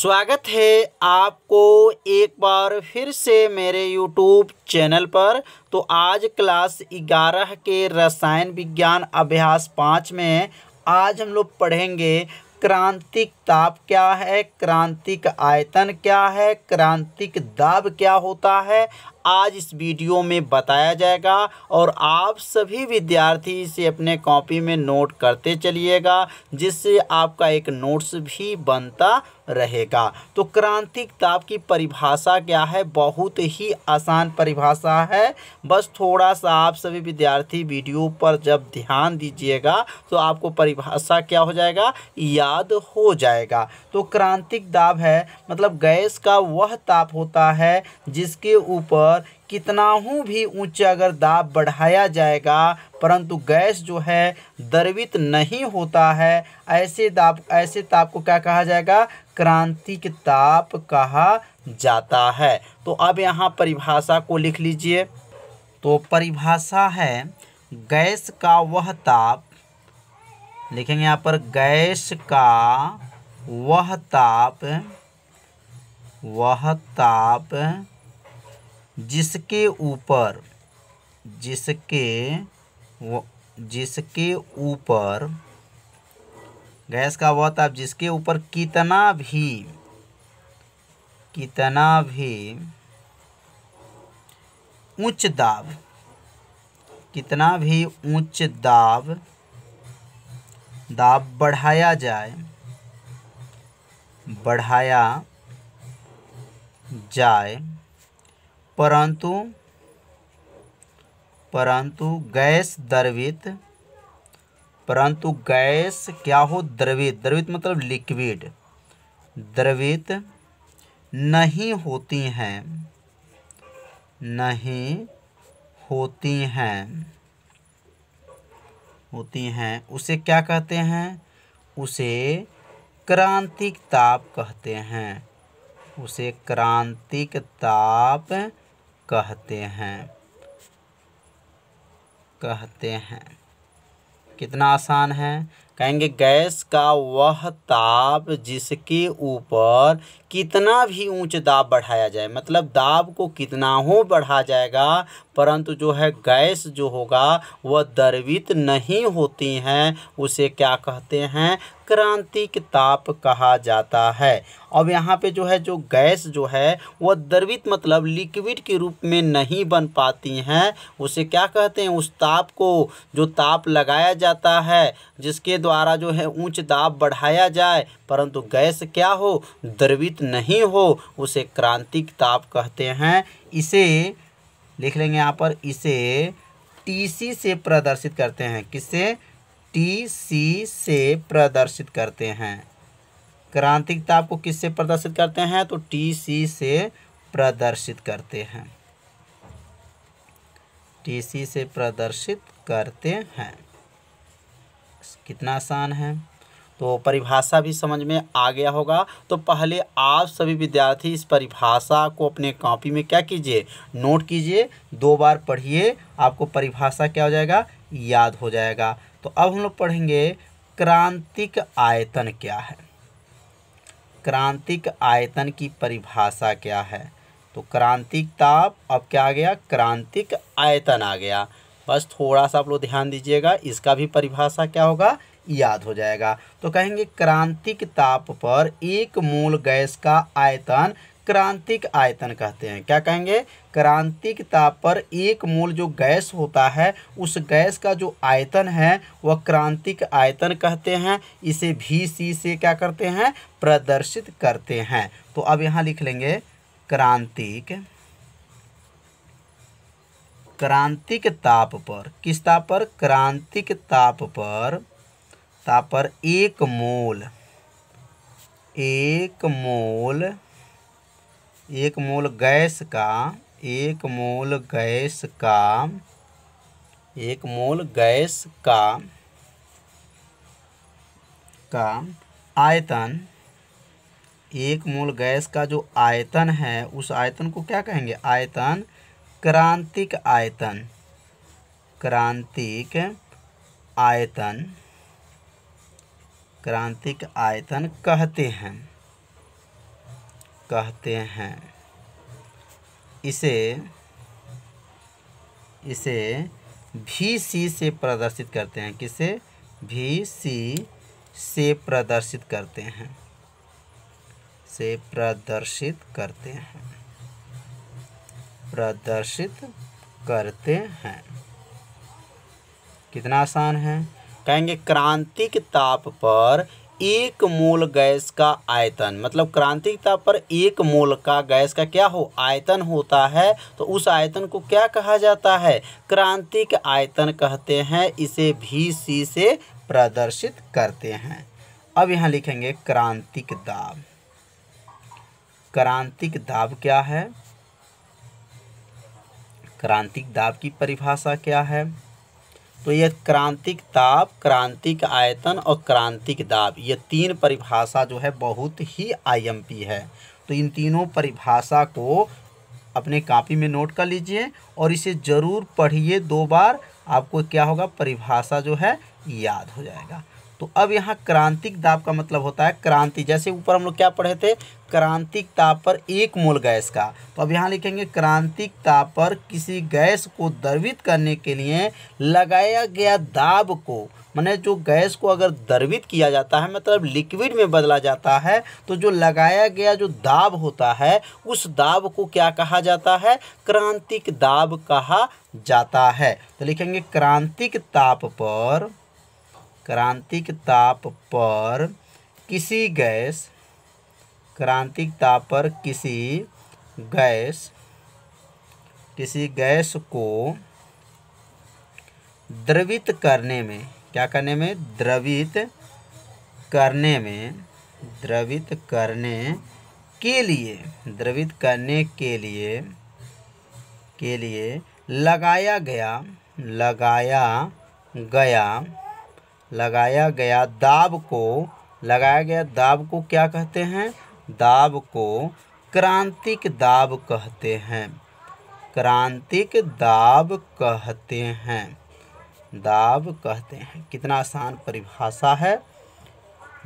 स्वागत है आपको एक बार फिर से मेरे YouTube चैनल पर तो आज क्लास 11 के रसायन विज्ञान अभ्यास पाँच में आज हम लोग पढ़ेंगे क्रांतिक ताप क्या है क्रांतिक आयतन क्या है क्रांतिक दाब क्या होता है आज इस वीडियो में बताया जाएगा और आप सभी विद्यार्थी इसे अपने कॉपी में नोट करते चलिएगा जिससे आपका एक नोट्स भी बनता रहेगा तो क्रांतिक ताप की परिभाषा क्या है बहुत ही आसान परिभाषा है बस थोड़ा सा आप सभी विद्यार्थी वीडियो पर जब ध्यान दीजिएगा तो आपको परिभाषा क्या हो जाएगा याद हो जाएगा तो क्रांतिक दाब है मतलब गैस का वह ताप होता है जिसके ऊपर कितना हूँ भी ऊंचे अगर दाब बढ़ाया जाएगा परंतु गैस जो है द्रवित नहीं होता है ऐसे दाब ऐसे ताप को क्या कहा जाएगा क्रांतिक ताप कहा जाता है तो अब यहाँ परिभाषा को लिख लीजिए तो परिभाषा है गैस का वह ताप लिखेंगे यहाँ पर गैस का वह ताप वह ताप जिसके ऊपर जिसके जिसके ऊपर गैस का आप जिसके ऊपर कितना भी कितना भी उच्च दाब कितना भी उच्च दाब दाब बढ़ाया जाए बढ़ाया जाए परंतु परंतु गैस द्रवित परंतु गैस क्या हो द्रवित द्रवित मतलब लिक्विड द्रवित नहीं होती हैं नहीं होती हैं होती हैं उसे क्या कहते हैं उसे क्रांतिक ताप कहते हैं उसे क्रांतिक ताप कहते हैं कहते हैं कितना आसान है कहेंगे गैस का वह ताप जिसके ऊपर कितना भी ऊंच दाब बढ़ाया जाए मतलब दाब को कितना हो बढ़ा जाएगा परंतु जो है गैस जो होगा वह द्रवित नहीं होती हैं उसे क्या कहते हैं आक्रांतिक ताप कहा जाता है अब यहाँ पे जो है जो गैस जो है वह द्रवित मतलब लिक्विड के रूप में नहीं बन पाती हैं उसे क्या कहते हैं उस ताप को जो ताप लगाया जाता है जिसके द्वारा जो है ऊंच दाब बढ़ाया जाए परंतु गैस क्या हो द्रवित नहीं हो उसे क्रांतिक ताप कहते हैं इसे लिख लेंगे यहाँ पर इसे टीसी से प्रदर्शित करते हैं किससे टी सी से प्रदर्शित करते हैं क्रांतिक ताप को किससे प्रदर्शित करते हैं तो टी सी से प्रदर्शित करते हैं टी सी से प्रदर्शित करते हैं कितना आसान है तो परिभाषा भी समझ में आ गया होगा तो पहले आप सभी विद्यार्थी इस परिभाषा को अपने कॉपी में क्या कीजिए नोट कीजिए दो बार पढ़िए आपको परिभाषा क्या हो जाएगा याद हो जाएगा तो अब हम लोग पढ़ेंगे क्रांतिक आयतन क्या है क्रांतिक आयतन की परिभाषा क्या है तो क्रांतिक ताप अब क्या आ गया क्रांतिक आयतन आ गया बस थोड़ा सा आप लोग ध्यान दीजिएगा इसका भी परिभाषा क्या होगा याद हो जाएगा तो कहेंगे क्रांतिक ताप पर एक मूल गैस का आयतन क्रांतिक आयतन कहते हैं क्या कहेंगे क्रांतिक ताप पर एक मोल जो गैस होता है उस गैस का जो आयतन है वह क्रांतिक आयतन कहते हैं इसे भी सी से क्या करते हैं प्रदर्शित करते हैं तो अब यहाँ लिख लेंगे क्रांतिक क्रांतिक ताप पर किस ताप पर क्रांतिक ताप पर ताप पर एक मोल एक मोल एक मोल गैस का एक मोल गैस का एक मोल गैस का का आयतन एक मोल गैस का जो आयतन है उस आयतन को क्या कहेंगे आयतन क्रांतिक आयतन क्रांतिक आयतन क्रांतिक आयतन कहते हैं कहते हैं इसे इसे भी सी से प्रदर्शित करते हैं किसे भी सी से प्रदर्शित करते हैं से प्रदर्शित करते हैं प्रदर्शित करते हैं कितना आसान है कहेंगे क्रांतिक ताप पर एक मोल गैस का आयतन मतलब क्रांतिक ताप पर एक मोल का गैस का क्या हो आयतन होता है तो उस आयतन को क्या कहा जाता है क्रांतिक आयतन कहते हैं इसे भी सी से प्रदर्शित करते हैं अब यहाँ लिखेंगे क्रांतिक दाब क्रांतिक दाब क्या है क्रांतिक दाब की परिभाषा क्या है तो ये क्रांतिक ताप क्रांतिक आयतन और क्रांतिक दाब ये तीन परिभाषा जो है बहुत ही आईएमपी है तो इन तीनों परिभाषा को अपने कापी में नोट कर लीजिए और इसे ज़रूर पढ़िए दो बार आपको क्या होगा परिभाषा जो है याद हो जाएगा तो अब यहाँ क्रांतिक दाब का मतलब होता है क्रांति जैसे ऊपर हम लोग क्या पढ़े थे क्रांतिक ताप पर एक मोल गैस का तो अब यहाँ लिखेंगे क्रांतिक ताप पर किसी गैस को द्रवित करने के लिए लगाया गया दाब को मैंने जो गैस को अगर द्रवित किया जाता है मतलब लिक्विड में बदला जाता है तो जो लगाया गया जो दाब होता है उस दाब को क्या कहा जाता है क्रांतिक दाब कहा जाता है तो लिखेंगे क्रांतिक ताप पर क्रांतिक ताप पर किसी गैस क्रांतिक ताप पर किसी गैस किसी गैस को द्रवित करने में क्या करने में द्रवित करने में द्रवित करने के लिए द्रवित करने के लिए के लिए लगाया गया लगाया गया लगाया गया दाब को लगाया गया दाब को क्या कहते हैं दाब को क्रांतिक दाब कहते हैं क्रांतिक दाब कहते हैं दाब कहते हैं कितना आसान परिभाषा है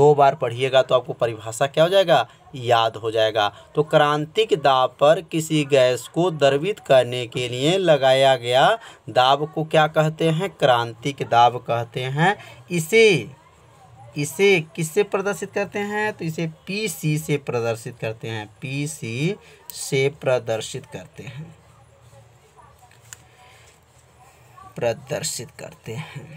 दो बार पढ़िएगा तो आपको परिभाषा क्या हो जाएगा याद हो जाएगा तो क्रांतिक दाब पर किसी गैस को द्रवित करने के लिए लगाया गया दाब को क्या कहते हैं क्रांतिक दाब कहते हैं इसे इसे किससे प्रदर्शित करते हैं तो इसे पी सी से प्रदर्शित करते हैं पी सी से प्रदर्शित करते हैं प्रदर्शित करते हैं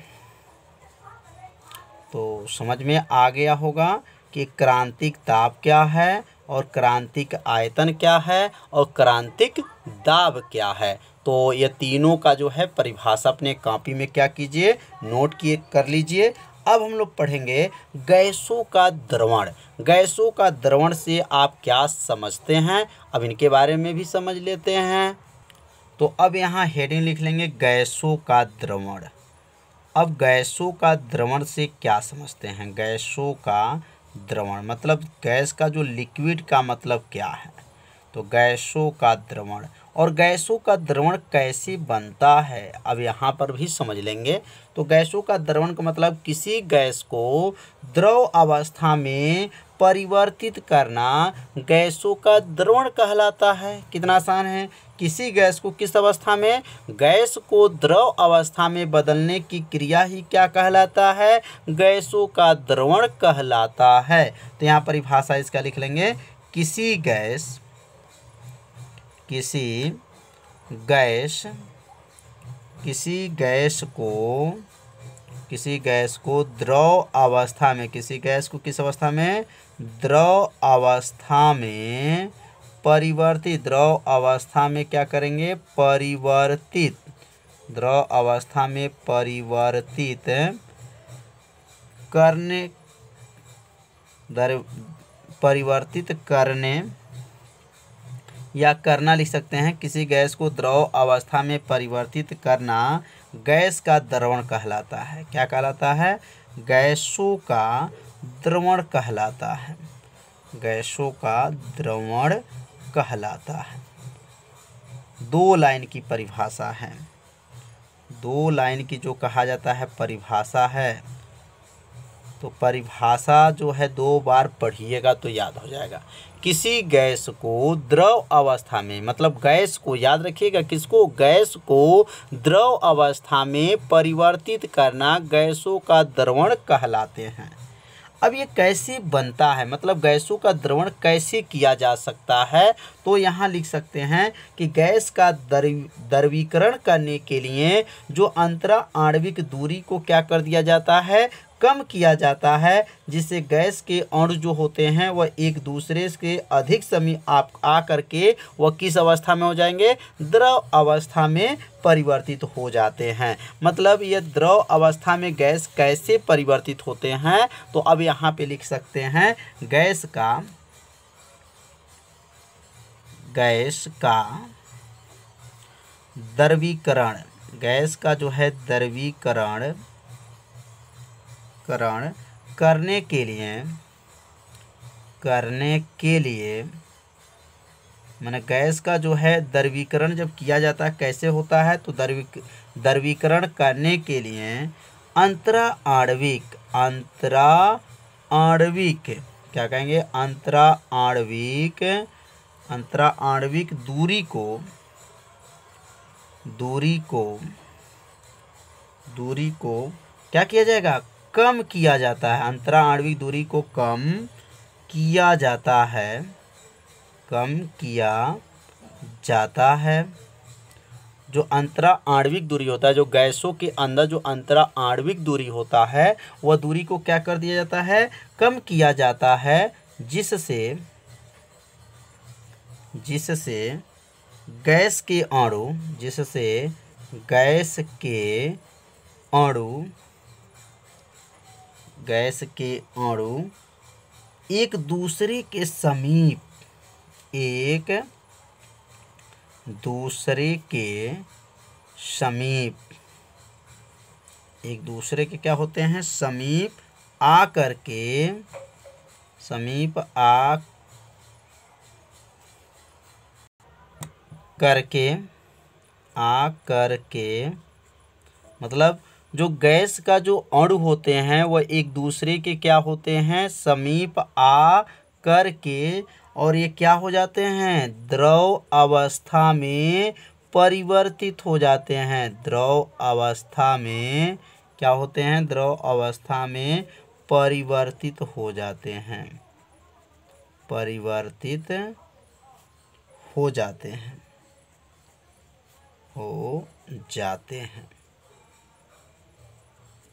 तो समझ में आ गया होगा कि क्रांतिक ताप क्या है और क्रांतिक आयतन क्या है और क्रांतिक दाब क्या है तो ये तीनों का जो है परिभाषा अपने कापी में क्या कीजिए नोट किए कर लीजिए अब हम लोग पढ़ेंगे गैसों का द्रवण गैसों का द्रवण से आप क्या समझते हैं अब इनके बारे में भी समझ लेते हैं तो अब यहाँ हेडिंग लिख लेंगे गैसों का द्रवण अब गैसों का द्रवण से क्या समझते हैं गैसों का द्रवण मतलब गैस का जो लिक्विड का मतलब क्या है तो गैसों का द्रवण और गैसों का द्रवण कैसे बनता है अब यहाँ पर भी समझ लेंगे तो गैसों का द्रवण का मतलब किसी गैस को द्रव अवस्था में परिवर्तित करना गैसों का द्रवण कहलाता है कितना आसान है किसी गैस को किस अवस्था में गैस को द्रव अवस्था में बदलने की क्रिया ही क्या कहलाता है गैसों का द्रवण कहलाता है तो यहाँ परिभाषा इसका लिख लेंगे किसी गैस किसी गैस किसी गैस को किसी गैस को द्रव अवस्था में किसी गैस को किस अवस्था में द्रव अवस्था में परिवर्तित द्रव अवस्था में क्या करेंगे परिवर्तित द्रव अवस्था में परिवर्तित करने दर परिवर्तित करने या करना लिख सकते हैं किसी गैस को द्रव अवस्था में परिवर्तित करना गैस का द्रवण कहलाता है क्या कहलाता है गैसों का द्रवण कहलाता है गैसों का द्रवण कहलाता है दो लाइन की परिभाषा है दो लाइन की जो कहा जाता है परिभाषा है तो परिभाषा जो है दो बार पढ़िएगा तो याद हो जाएगा किसी गैस को द्रव अवस्था में मतलब गैस को याद रखिएगा किसको गैस को द्रव अवस्था में परिवर्तित करना गैसों का द्रवण कहलाते हैं अब ये कैसे बनता है मतलब गैसों का द्रवण कैसे किया जा सकता है तो यहाँ लिख सकते हैं कि गैस का द्रवीकरण करने के लिए जो अंतरा आणविक दूरी को क्या कर दिया जाता है कम किया जाता है जिससे गैस के अणु जो होते हैं वह एक दूसरे से अधिक समय आप आ करके वह किस अवस्था में हो जाएंगे द्रव अवस्था में परिवर्तित हो जाते हैं मतलब ये द्रव अवस्था में गैस कैसे परिवर्तित होते हैं तो अब यहाँ पे लिख सकते हैं गैस का गैस का द्रवीकरण गैस का जो है द्रवीकरण करण करने के लिए करने के लिए मैंने गैस का जो है द्रवीकरण जब किया जाता है कैसे होता है तो दर्वी द्रवीकरण करने के लिए अंतरा आणविक अंतरा आणविक क्या कहेंगे अंतरा आणविक अंतरा आणविक दूरी को दूरी को दूरी को क्या किया जाएगा कम किया जाता है अंतरा आणविक दूरी को कम किया जाता है कम किया जाता है जो अंतरा आणविक दूरी होता है जो गैसों के अंदर जो अंतरा आणविक दूरी होता है वह दूरी को क्या कर दिया जाता है कम किया जाता है जिससे जिससे गैस के अणु जिससे गैस के अणु गैस के अणु एक दूसरे के समीप एक दूसरे के समीप एक दूसरे के क्या होते हैं समीप आ कर के समीप आ करके आ करके मतलब जो गैस का जो अणु होते हैं वह एक दूसरे के क्या होते हैं समीप आ कर के और ये क्या हो जाते हैं द्रव अवस्था में परिवर्तित हो जाते हैं द्रव अवस्था में क्या होते हैं द्रव अवस्था में परिवर्तित हो जाते हैं परिवर्तित हो जाते हैं हो जाते हैं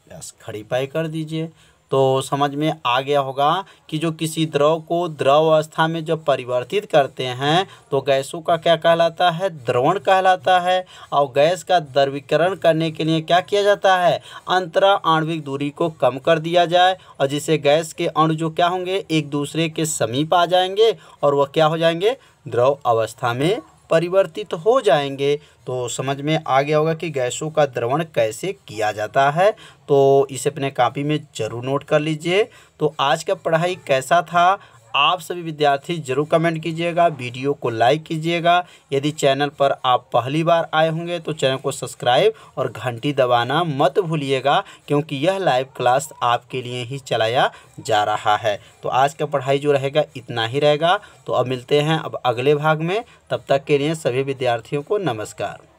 प्लस खड़ी पाई कर दीजिए तो समझ में आ गया होगा कि जो किसी द्रव को द्रव अवस्था में जब परिवर्तित करते हैं तो गैसों का क्या कहलाता है द्रवण कहलाता है और गैस का द्रवीकरण करने के लिए क्या किया जाता है अंतरा आणविक दूरी को कम कर दिया जाए और जिससे गैस के अणु जो क्या होंगे एक दूसरे के समीप आ जाएंगे और वह क्या हो जाएंगे द्रव अवस्था में परिवर्तित हो जाएंगे तो समझ में आ गया होगा कि गैसों का द्रवण कैसे किया जाता है तो इसे अपने कापी में ज़रूर नोट कर लीजिए तो आज का पढ़ाई कैसा था आप सभी विद्यार्थी जरूर कमेंट कीजिएगा वीडियो को लाइक कीजिएगा यदि चैनल पर आप पहली बार आए होंगे तो चैनल को सब्सक्राइब और घंटी दबाना मत भूलिएगा क्योंकि यह लाइव क्लास आपके लिए ही चलाया जा रहा है तो आज का पढ़ाई जो रहेगा इतना ही रहेगा तो अब मिलते हैं अब अगले भाग में तब तक के लिए सभी विद्यार्थियों को नमस्कार